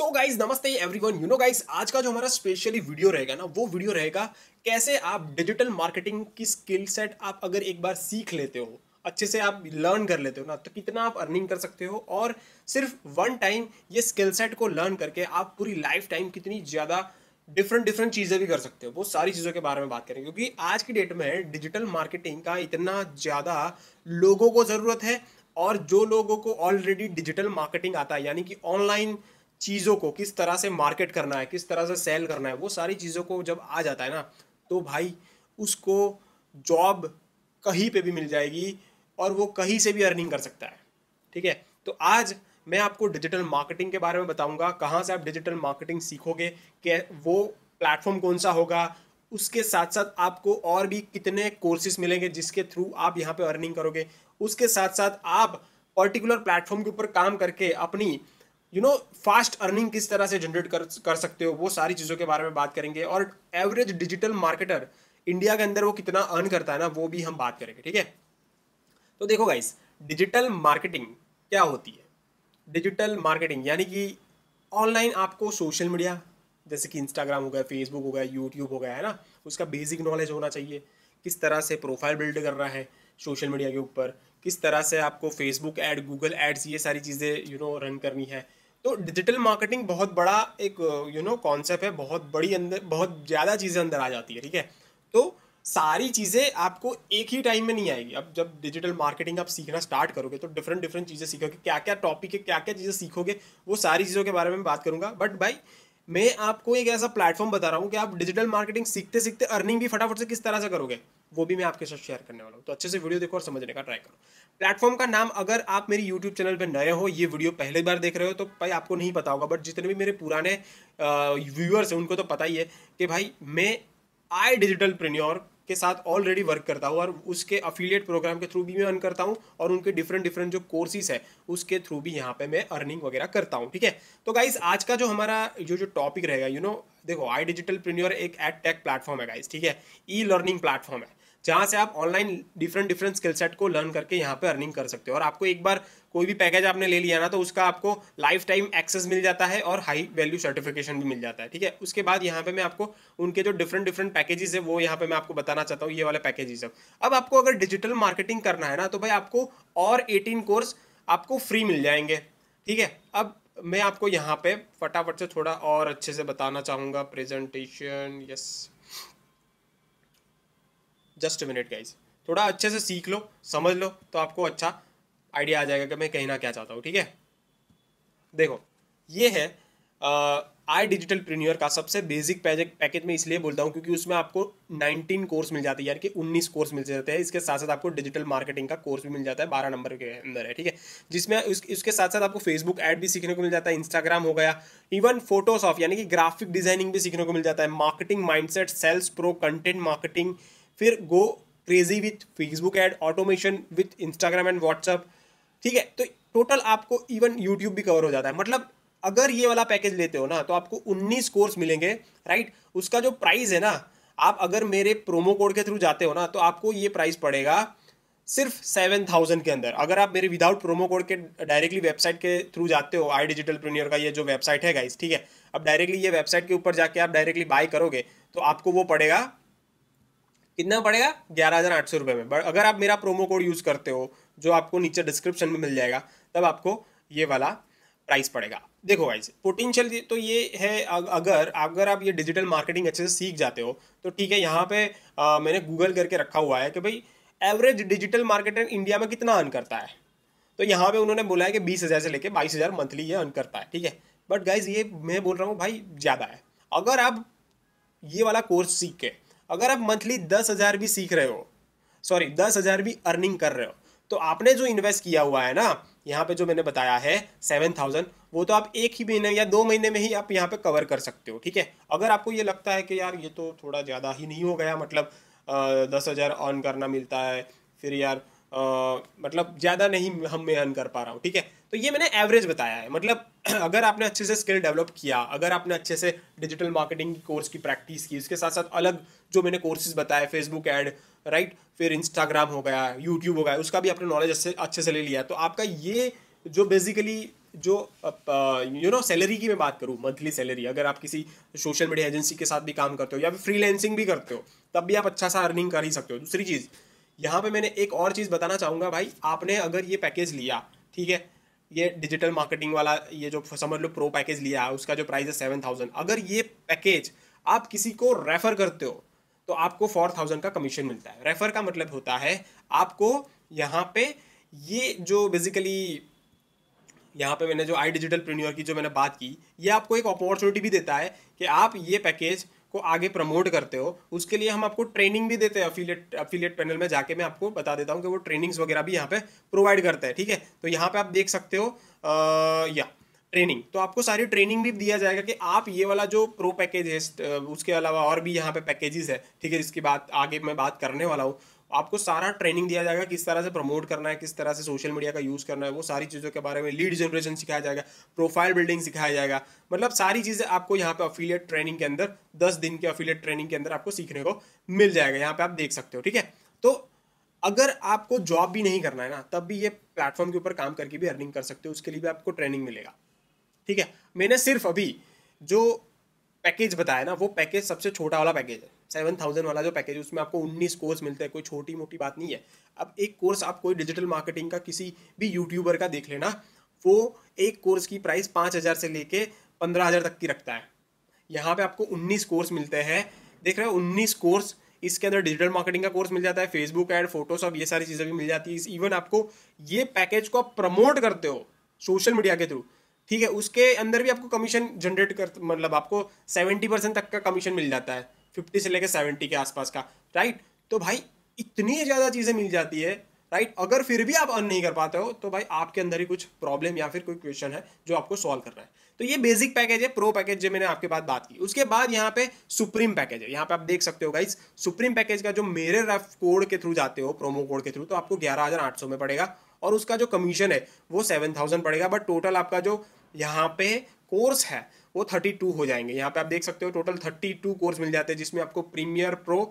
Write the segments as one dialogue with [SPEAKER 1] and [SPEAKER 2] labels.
[SPEAKER 1] सो guys नमस्ते everyone you know guys आज का जो हमारा स्पेशली वीडियो रहेगा ना वो वीडियो रहेगा कैसे आप डिजिटल मार्केटिंग की स्किल सेट आप अगर एक बार सीख लेते हो अच्छे से आप लर्न कर लेते हो ना तो कितना आप अर्निंग कर सकते हो और सिर्फ वन टाइम ये स्किल सेट को लर्न करके आप पूरी लाइफ टाइम कितनी ज़्यादा डिफरेंट डिफरेंट चीज़ें भी कर सकते हो वो सारी चीज़ों के बारे में बात करेंगे क्योंकि आज की डेट में डिजिटल मार्केटिंग का इतना ज़्यादा लोगों को ज़रूरत है और जो लोगों को ऑलरेडी डिजिटल मार्केटिंग आता है यानी कि ऑनलाइन चीज़ों को किस तरह से मार्केट करना है किस तरह से सेल करना है वो सारी चीज़ों को जब आ जाता है ना तो भाई उसको जॉब कहीं पे भी मिल जाएगी और वो कहीं से भी अर्निंग कर सकता है ठीक है तो आज मैं आपको डिजिटल मार्केटिंग के बारे में बताऊंगा कहाँ से आप डिजिटल मार्केटिंग सीखोगे कि वो प्लेटफॉर्म कौन सा होगा उसके साथ साथ आपको और भी कितने कोर्सेज मिलेंगे जिसके थ्रू आप यहाँ पे अर्निंग करोगे उसके साथ साथ आप पर्टिकुलर प्लेटफॉर्म के ऊपर काम करके अपनी यू नो फास्ट अर्निंग किस तरह से जनरेट कर कर सकते हो वो सारी चीज़ों के बारे में बात करेंगे और एवरेज डिजिटल मार्केटर इंडिया के अंदर वो कितना अर्न करता है ना वो भी हम बात करेंगे ठीक है तो देखो गाइस डिजिटल मार्केटिंग क्या होती है डिजिटल मार्केटिंग यानी कि ऑनलाइन आपको सोशल मीडिया जैसे कि इंस्टाग्राम हो गया फेसबुक हो गया यूट्यूब हो गया है ना उसका बेसिक नॉलेज होना चाहिए किस तरह से प्रोफाइल बिल्ड करना है सोशल मीडिया के ऊपर किस तरह से आपको फेसबुक ऐड गूगल एड्स ये सारी चीज़ें यू नो रन करनी है तो डिजिटल मार्केटिंग बहुत बड़ा एक यू नो कॉन्सेप्ट है बहुत बड़ी अंदर बहुत ज़्यादा चीज़ें अंदर आ जाती है ठीक है तो सारी चीज़ें आपको एक ही टाइम में नहीं आएगी अब जब डिजिटल मार्केटिंग आप सीखना स्टार्ट करोगे तो डिफरेंट डिफरेंट चीज़ें सीखोगे क्या क्या टॉपिक है क्या क्या चीज़ें सीखोगे वो सारी चीज़ों के बारे में बात करूंगा बट भाई मैं आपको एक ऐसा प्लेटफॉर्म बता रहा हूँ कि आप डिजिटल मार्केटिंग सीखते सीखते अर्निंग भी फटाफट से किस तरह से करोगे वो भी मैं आपके साथ शेयर करने वाला हूँ तो अच्छे से वीडियो देखो और समझने का ट्राई करो प्लेटफॉर्म का नाम अगर आप मेरी यूट्यूब चैनल पर नए हो ये वीडियो पहली बार देख रहे हो तो भाई आपको नहीं पता होगा बट जितने भी मेरे पुराने व्यूअर्स हैं उनको तो पता ही है कि भाई मैं आई डिजिटल प्रेन्योर के साथ ऑलरेडी वर्क करता हूँ और उसके अफिलिएट प्रोग्राम के थ्रू भी मैं अर्न करता हूँ और उनके डिफरेंट डिफरेंट जो कोर्सेज है उसके थ्रू भी यहाँ पे मैं अर्निंग वगैरह करता हूँ ठीक है तो गाइज आज का जो हमारा जो जो टॉपिक रहेगा यू नो देखो आई डिजिटल प्रीनियर एक एड टेक प्लेटफॉर्म है गाइज ठीक है ई लर्निंग प्लेटफॉर्म है जहाँ से आप online different different skill set को लर्न करके यहाँ पे अर्निंग कर सकते हो और आपको एक बार कोई भी पैकेज आपने ले लिया ना तो उसका आपको लाइफ टाइम एक्सेस मिल जाता है और हाई वैल्यू सर्टिफिकेशन भी मिल जाता है ठीक है उसके बाद यहाँ पे मैं आपको उनके जो डिफरेंट डिफरेंट पैकेजेस है वो यहाँ पे मैं आपको बताना चाहता हूँ ये वाले पैकेजेस है अब आपको अगर डिजिटल मार्केटिंग करना है ना तो भाई आपको और एटीन कोर्स आपको फ्री मिल जाएंगे ठीक है अब मैं आपको यहाँ पे फटाफट से थोड़ा और अच्छे से बताना चाहूँगा presentation yes just minute guys थोड़ा अच्छे से सीख लो समझ लो तो आपको अच्छा आइडिया आ जाएगा कि मैं कहना क्या चाहता हूँ ठीक है देखो ये है आई डिजिटल प्रीमियर का सबसे बेसिक पैकेज में इसलिए बोलता हूँ क्योंकि उसमें आपको 19 कोर्स मिल जाते है यानी कि 19 कोर्स मिल जाते हैं इसके साथ साथ आपको डिजिटल मार्केटिंग का कोर्स भी मिल जाता है 12 नंबर के अंदर है ठीक है जिसमें उस, उसके साथ साथ आपको फेसबुक ऐड भी सीखने को मिल जाता है इंस्टाग्राम हो गया इवन ऑफ यानी कि ग्राफिक डिजाइनिंग भी सीखने को मिल जाता है marketing mindset sales pro content marketing फिर go crazy with Facebook ad automation with Instagram and WhatsApp ठीक है तो टोटल आपको इवन यूट्यूब भी कवर हो जाता है मतलब अगर ये वाला पैकेज लेते हो ना तो आपको 19 कोर्स मिलेंगे राइट उसका जो प्राइस है ना आप अगर मेरे प्रोमो कोड के थ्रू जाते हो ना तो आपको ये प्राइस पड़ेगा सिर्फ सेवन थाउजेंड के अंदर अगर आप मेरे विदाउट प्रोमो कोड के डायरेक्टली वेबसाइट के थ्रू जाते हो आई डिजिटल प्रीनियर का ये जो वेबसाइट है गाइस ठीक है अब डायरेक्टली ये वेबसाइट के ऊपर जाके आप डायरेक्टली बाय करोगे तो आपको वो पड़ेगा कितना पड़ेगा ग्यारह हज़ार आठ सौ रुपये में बट अगर आप मेरा प्रोमो कोड यूज़ करते हो जो आपको नीचे डिस्क्रिप्शन में मिल जाएगा तब आपको ये वाला प्राइस पड़ेगा देखो गाइज पोटेंशियल तो ये है अगर अगर आप ये डिजिटल मार्केटिंग अच्छे से सीख जाते हो तो ठीक है यहाँ पे आ, मैंने गूगल करके रखा हुआ है कि भाई एवरेज डिजिटल मार्केटर इंडिया में कितना अर्न करता है तो यहाँ पे उन्होंने बोला है कि बीस हज़ार से लेके बाईस हज़ार मंथली ये अर्न करता है ठीक है बट गाइज ये मैं बोल रहा हूँ भाई ज़्यादा है अगर आप ये वाला कोर्स सीख के अगर आप मंथली दस हज़ार भी सीख रहे हो सॉरी दस हज़ार भी अर्निंग कर रहे हो तो आपने जो इन्वेस्ट किया हुआ है ना यहाँ पे जो मैंने बताया है सेवन थाउजेंड वो तो आप एक ही महीने या दो महीने में ही आप यहाँ पे कवर कर सकते हो ठीक है अगर आपको ये लगता है कि यार ये तो थोड़ा ज़्यादा ही नहीं हो गया मतलब दस हज़ार ऑन करना मिलता है फिर यार मतलब ज़्यादा नहीं हम में अर्न कर पा रहा हूँ ठीक है तो ये मैंने एवरेज बताया है मतलब अगर आपने अच्छे से स्किल डेवलप किया अगर आपने अच्छे से डिजिटल मार्केटिंग की कोर्स की प्रैक्टिस की उसके साथ साथ अलग जो मैंने कोर्सेज बताए फेसबुक एड राइट फिर इंस्टाग्राम हो गया यूट्यूब हो गया उसका भी आपने नॉलेज अच्छे अच्छे से ले लिया तो आपका ये जो बेसिकली जो यू नो सैलरी की मैं बात करूँ मंथली सैलरी अगर आप किसी सोशल मीडिया एजेंसी के साथ भी काम करते हो या फिर फ्रीलैंसिंग भी करते हो तब भी आप अच्छा सा अर्निंग कर ही सकते हो दूसरी चीज़ यहाँ पे मैंने एक और चीज़ बताना चाहूँगा भाई आपने अगर ये पैकेज लिया ठीक है ये डिजिटल मार्केटिंग वाला ये जो समझ लो प्रो पैकेज लिया है उसका जो प्राइस है सेवन थाउजेंड अगर ये पैकेज आप किसी को रेफ़र करते हो तो आपको फोर थाउजेंड का कमीशन मिलता है रेफ़र का मतलब होता है आपको यहाँ पे ये जो बेसिकली यहाँ पे मैंने जो आई डिजिटल प्रीन्योर की जो मैंने बात की ये आपको एक अपॉर्चुनिटी भी देता है कि आप ये पैकेज को आगे प्रमोट करते हो उसके लिए हम आपको ट्रेनिंग भी देते हैं अफिलियट अफिलियट पैनल में जाके मैं आपको बता देता हूँ कि वो ट्रेनिंग्स वगैरह भी यहाँ पे प्रोवाइड करता है ठीक है तो यहाँ पे आप देख सकते हो आ, या ट्रेनिंग तो आपको सारी ट्रेनिंग भी दिया जाएगा कि आप ये वाला जो प्रो पैकेज है उसके अलावा और भी यहाँ पे पैकेजेस है ठीक है जिसकी बात आगे मैं बात करने वाला हूँ आपको सारा ट्रेनिंग दिया जाएगा किस तरह से प्रमोट करना है किस तरह से सोशल मीडिया का यूज़ करना है वो सारी चीज़ों के बारे में लीड जनरेशन सिखाया जाएगा प्रोफाइल बिल्डिंग सिखाया जाएगा मतलब सारी चीज़ें आपको यहाँ पे अफिलियट ट्रेनिंग के अंदर दस दिन के अफिलियट ट्रेनिंग के अंदर आपको सीखने को मिल जाएगा यहाँ पर आप देख सकते हो ठीक है तो अगर आपको जॉब भी नहीं करना है ना तब भी ये प्लेटफॉर्म के ऊपर काम करके भी अर्निंग कर सकते हो उसके लिए भी आपको ट्रेनिंग मिलेगा ठीक है मैंने सिर्फ अभी जो पैकेज बताया ना वो पैकेज सबसे छोटा वाला पैकेज है सेवन थाउजेंड वाला जो पैकेज उसमें आपको उन्नीस कोर्स मिलते हैं कोई छोटी मोटी बात नहीं है अब एक कोर्स आप कोई डिजिटल मार्केटिंग का किसी भी यूट्यूबर का देख लेना वो एक कोर्स की प्राइस पाँच हज़ार से लेके पंद्रह हज़ार तक की रखता है यहाँ पे आपको उन्नीस कोर्स मिलते हैं देख रहे हो उन्नीस कोर्स इसके अंदर डिजिटल मार्केटिंग का कोर्स मिल जाता है फेसबुक एड फोटोशॉप ये सारी चीज़ें भी मिल जाती है इवन आपको ये पैकेज को आप प्रमोट करते हो सोशल मीडिया के थ्रू ठीक है उसके अंदर भी आपको कमीशन जनरेट कर मतलब आपको सेवेंटी परसेंट तक का कमीशन मिल जाता है फिफ्टी से लेकर सेवेंटी के आसपास का राइट तो भाई इतनी ज़्यादा चीज़ें मिल जाती है राइट अगर फिर भी आप अर्न नहीं कर पाते हो तो भाई आपके अंदर ही कुछ प्रॉब्लम या फिर कोई क्वेश्चन है जो आपको सॉल्व करना है तो ये बेसिक पैकेज है प्रो पैकेज जो मैंने आपके पास बात की उसके बाद यहाँ पे सुप्रीम पैकेज है यहाँ पे आप देख सकते हो गाइस सुप्रीम पैकेज का जो मेरे रेफ कोड के थ्रू जाते हो प्रोमो कोड के थ्रू तो आपको ग्यारह हज़ार आठ सौ में पड़ेगा और उसका जो कमीशन है वो सेवन थाउजेंड पड़ेगा बट टोटल आपका जो यहाँ पे कोर्स है वो थर्टी टू हो जाएंगे यहाँ पे आप देख सकते हो टोटल थर्टी टू कोर्स मिल जाते हैं जिसमें आपको प्रीमियर प्रो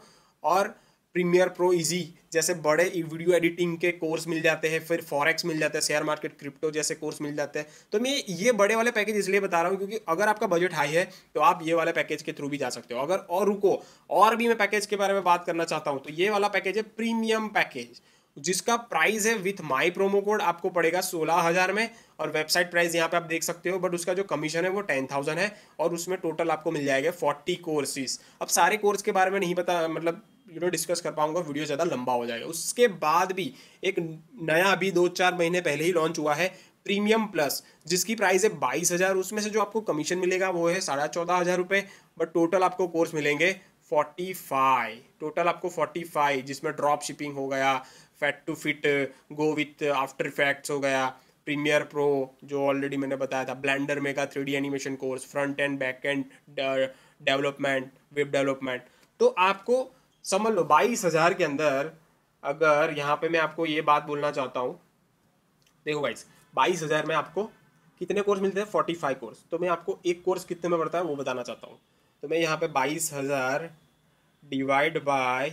[SPEAKER 1] और प्रीमियर प्रो इजी जैसे बड़े वीडियो एडिटिंग के कोर्स मिल जाते हैं फिर फॉरेक्स मिल जाते हैं शेयर मार्केट क्रिप्टो जैसे कोर्स मिल जाते हैं तो मैं ये बड़े वाले पैकेज इसलिए बता रहा हूँ क्योंकि अगर आपका बजट हाई है तो आप ये वाले पैकेज के थ्रू भी जा सकते हो अगर और रुको और भी मैं पैकेज के बारे में बात करना चाहता हूँ तो ये वाला पैकेज है प्रीमियम पैकेज जिसका प्राइस है विथ माई प्रोमो कोड आपको पड़ेगा सोलह हज़ार में और वेबसाइट प्राइस यहाँ पे आप देख सकते हो बट उसका जो कमीशन है वो टेन थाउजेंड है और उसमें टोटल आपको मिल जाएगा फोर्टी कोर्सेज अब सारे कोर्स के बारे में नहीं पता मतलब यू नो डिस्कस कर पाऊंगा वीडियो ज़्यादा लंबा हो जाएगा उसके बाद भी एक नया अभी दो चार महीने पहले ही लॉन्च हुआ है प्रीमियम प्लस जिसकी प्राइस है बाईस हज़ार उसमें से जो आपको कमीशन मिलेगा वो है साढ़ा चौदह हज़ार रुपये बट टोटल आपको कोर्स मिलेंगे फोर्टी फाइव टोटल आपको फोर्टी फाइव जिसमें ड्रॉप शिपिंग हो गया fat to fit go with after effects हो गया प्रीमियर प्रो जो ऑलरेडी मैंने बताया था Blender mega three D animation course front end back end development web development तो आपको समझ लो बाईस हज़ार के अंदर अगर यहाँ पे मैं आपको ये बात बोलना चाहता हूँ देखो बाइस बाईस हज़ार में आपको कितने कोर्स मिलते हैं फोर्टी फाइव कोर्स तो मैं आपको एक कोर्स कितने में पड़ता है वो बताना चाहता हूँ तो मैं यहाँ पे बाईस हज़ार डिवाइड बाय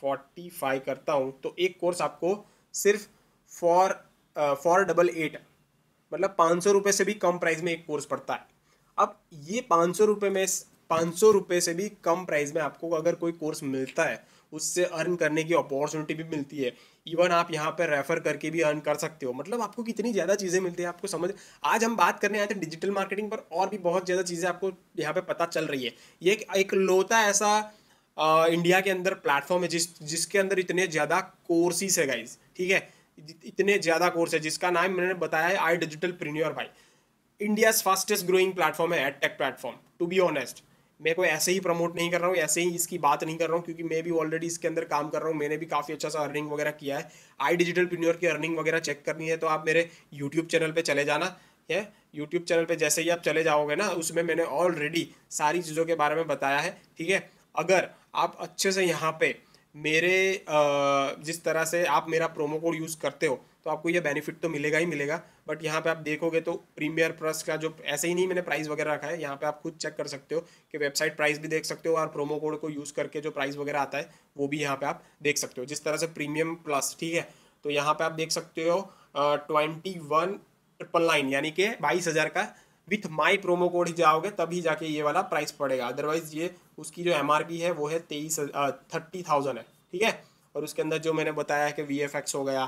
[SPEAKER 1] फोर्टी फाइव करता हूँ तो एक कोर्स आपको सिर्फ फॉर फॉर डबल एट मतलब पाँच सौ रुपये से भी कम प्राइस में एक कोर्स पड़ता है अब ये पाँच सौ रुपये में पाँच सौ रुपये से भी कम प्राइस में आपको अगर कोई कोर्स मिलता है उससे अर्न करने की अपॉर्चुनिटी भी मिलती है इवन आप यहाँ पर रेफर करके भी अर्न कर सकते हो मतलब आपको कितनी ज़्यादा चीज़ें मिलती है आपको समझ आज हम बात करने आए थे डिजिटल मार्केटिंग पर और भी बहुत ज़्यादा चीज़ें आपको यहाँ पर पता चल रही है ये एक लोता ऐसा आ, इंडिया के अंदर प्लेटफॉर्म है जिस जिसके अंदर इतने ज़्यादा कोर्सेज है गाइज ठीक है इतने ज़्यादा कोर्स है जिसका नाम मैंने बताया है आई डिजिटल प्रीन्योर भाई इंडियाज फास्टेस्ट ग्रोइंग प्लेटफॉर्म है ed tech platform to be honest मैं को ऐसे ही प्रमोट नहीं कर रहा हूँ ऐसे ही इसकी बात नहीं कर रहा हूँ क्योंकि मैं भी ऑलरेडी इसके अंदर काम कर रहा हूँ मैंने भी काफ़ी अच्छा सा अर्निंग वगैरह किया है आई डिजिटल प्रीन्योर की अर्निंग वगैरह चेक करनी है तो आप मेरे यूट्यूब चैनल पर चले जाना है यूट्यूब चैनल पर जैसे ही आप चले जाओगे ना उसमें मैंने ऑलरेडी सारी चीज़ों के बारे में बताया है ठीक है अगर आप अच्छे से यहाँ पर मेरे जिस तरह से आप मेरा प्रोमो कोड यूज़ करते हो तो आपको ये बेनिफिट तो मिलेगा ही मिलेगा बट यहाँ पे आप देखोगे तो प्रीमियर प्लस का जो ऐसे ही नहीं मैंने प्राइस वगैरह रखा है यहाँ पे आप खुद चेक कर सकते हो कि वेबसाइट प्राइस भी देख सकते हो और प्रोमो कोड को यूज़ करके जो प्राइस वगैरह आता है वो भी यहाँ पे आप देख सकते हो जिस तरह से प्रीमियम प्लस ठीक है तो यहाँ पर आप देख सकते हो ट्वेंटी वन ट्रिपल नाइन यानी कि बाईस हज़ार का विथ माई प्रोमो कोड ही जाओगे तभी जाके ये वाला प्राइस पड़ेगा अदरवाइज ये उसकी जो एम है वो है तेईस थर्टी थाउजेंड है ठीक है और उसके अंदर जो मैंने बताया है कि वी एफ एक्स हो गया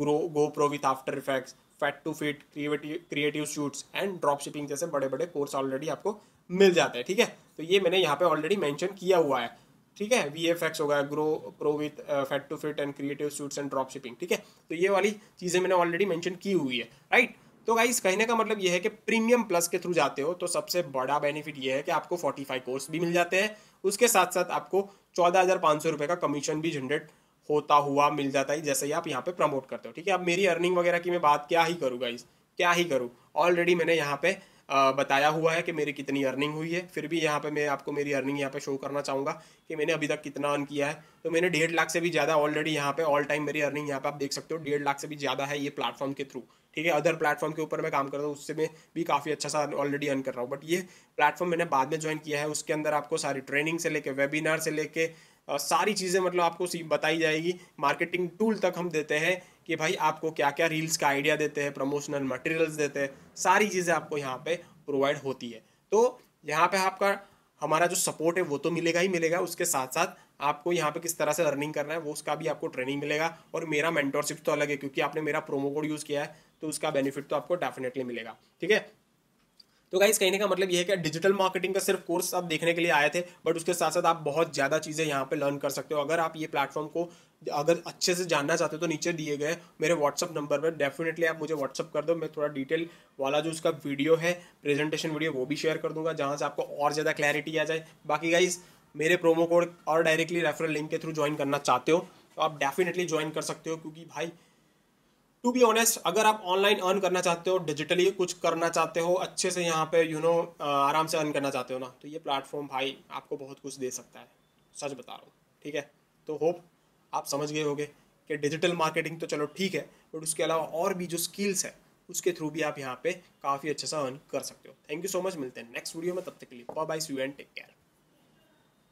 [SPEAKER 1] grow go pro with after effects fat to fit creative creative shoots and drop shipping जैसे बड़े बड़े कोर्स ऑलरेडी आपको मिल जाते हैं ठीक है तो ये मैंने यहाँ पे ऑलरेडी मैंशन किया हुआ है ठीक है वी एफ एक्स हो गया grow pro with fat to fit and creative shoots and drop shipping ठीक है तो ये वाली चीज़ें मैंने ऑलरेडी मैंशन की हुई है राइट right? तो गाइस कहने का मतलब यह है कि प्रीमियम प्लस के थ्रू जाते हो तो सबसे बड़ा बेनिफिट यह है कि आपको 45 कोर्स भी मिल जाते हैं उसके साथ साथ आपको चौदह हज़ार पांच सौ रुपए का कमीशन भी जनरेट होता हुआ मिल जाता है जैसे ही आप यहाँ पे प्रमोट करते हो ठीक है अब मेरी अर्निंग वगैरह की मैं बात क्या ही करूँ गाइस क्या ही करूँ ऑलरेडी मैंने यहाँ पे बताया हुआ है कि मेरी कितनी अर्निंग हुई है फिर भी यहाँ पे मैं आपको मेरी अर्निंग यहाँ पे शो करना चाहूँगा कि मैंने अभी तक कितना अर्न किया है तो मैंने डेढ़ लाख से भी ज़्यादा ऑलरेडी यहाँ पे ऑल टाइम मेरी अर्निंग यहाँ पे आप देख सकते हो डेढ़ लाख से भी ज़्यादा है ये प्लेटफॉर्म के थ्रू ठीक है अदर प्लेटफॉर्म के ऊपर मैं काम कर रहा हूँ उससे मैं भी काफ़ी अच्छा सा ऑलरेडी अर्न कर रहा हूँ बट ये प्लेटफॉर्म मैंने बाद में ज्वाइन किया है उसके अंदर आपको सारी ट्रेनिंग से लेकर वेबिनार से लेकर सारी चीज़ें मतलब आपको बताई जाएगी मार्केटिंग टूल तक हम देते हैं कि भाई आपको क्या क्या रील्स का आइडिया देते हैं प्रमोशनल मटेरियल्स देते हैं सारी चीज़ें आपको यहाँ पे प्रोवाइड होती है तो यहाँ पे आपका हमारा जो सपोर्ट है वो तो मिलेगा ही मिलेगा उसके साथ साथ आपको यहाँ पे किस तरह से अर्निंग करना है वो उसका भी आपको ट्रेनिंग मिलेगा और मेरा मेंटोरशिप तो अलग है क्योंकि आपने मेरा प्रोमो कोड यूज़ किया है तो उसका बेनिफिट तो आपको डेफिनेटली मिलेगा ठीक है तो गाइज कहने का मतलब ये है कि डिजिटल मार्केटिंग का सिर्फ कोर्स आप देखने के लिए आए थे बट उसके साथ साथ आप बहुत ज़्यादा चीज़ें यहाँ पे लर्न कर सकते हो अगर आप ये प्लेटफॉर्म को अगर अच्छे से जानना चाहते हो तो नीचे दिए गए मेरे व्हाट्सअप नंबर पर डेफिनेटली आप मुझे व्हाट्सअप कर दो मैं थोड़ा डिटेल वाला जो उसका वीडियो है प्रेजेंटेशन वीडियो वो भी शेयर कर दूंगा जहाँ से आपको और ज़्यादा क्लैरिटी आ जाए बाकी गाइज मेरे प्रोमो कोड और डायरेक्टली रेफरल लिंक के थ्रू ज्वाइन करना चाहते हो तो आप डेफिनेटली ज्वाइन कर सकते हो क्योंकि भाई टू बी ऑनेस्ट अगर आप ऑनलाइन अर्न करना चाहते हो डिजिटली कुछ करना चाहते हो अच्छे से यहाँ पे यू you नो know, आराम से अर्न करना चाहते हो ना तो ये प्लेटफॉर्म भाई आपको बहुत कुछ दे सकता है सच बता रहा हूँ ठीक है तो होप आप समझ गए होगे कि डिजिटल मार्केटिंग तो चलो ठीक है बट उसके अलावा और भी जो स्किल्स है उसके थ्रू भी आप यहाँ पे काफ़ी अच्छे से अर्न कर सकते हो थैंक यू सो मच मिलते हैं नेक्स्ट वीडियो में तब तक के लिए bye bye so and take care